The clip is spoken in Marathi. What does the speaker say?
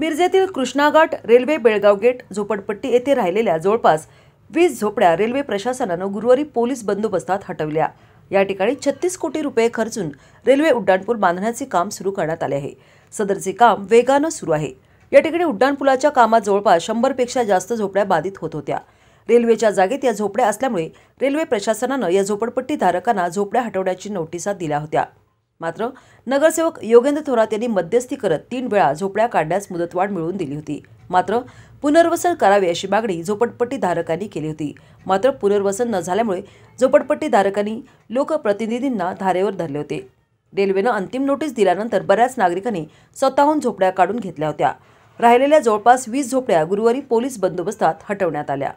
मिरजेतील कृष्णाघाट रेल्वे बेळगाव गेट झोपडपट्टी येथे राहिलेल्या जवळपास वीस झोपड्या रेल्वे प्रशासनानं गुरुवारी पोलीस बंदोबस्तात हटवल्या या ठिकाणी छत्तीस कोटी रुपये खर्चून रेल्वे उड्डाणपूल बांधण्याचे काम सुरू करण्यात आले आहे सदरचे काम वेगानं सुरू आहे या ठिकाणी उड्डाणपुलाच्या कामात जवळपास शंभरपेक्षा जास्त झोपड्या बाधित होत होत्या रेल्वेच्या जागेत या झोपड्या असल्यामुळे रेल्वे प्रशासनानं या झोपडपट्टी धारकांना झोपड्या हटवण्याची नोटिसा दिल्या होत्या मात्र नगरसेवक योगेंद्र थोरात यांनी मध्यस्थी करत तीन वेळा झोपड्या काढण्यास मुदतवाढ मिळवून दिली होती मात्र पुनर्वसन करावे अशी मागणी झोपडपट्टी धारकांनी केली होती मात्र पुनर्वसन न झाल्यामुळे झोपडपट्टी धारकांनी लोकप्रतिनिधींना धारेवर धरले होते रेल्वेनं अंतिम नोटीस दिल्यानंतर बऱ्याच नागरिकांनी स्वतःहून झोपड्या काढून घेतल्या होत्या राहिलेल्या जवळपास वीस झोपड्या गुरुवारी पोलीस बंदोबस्तात हटवण्यात आल्या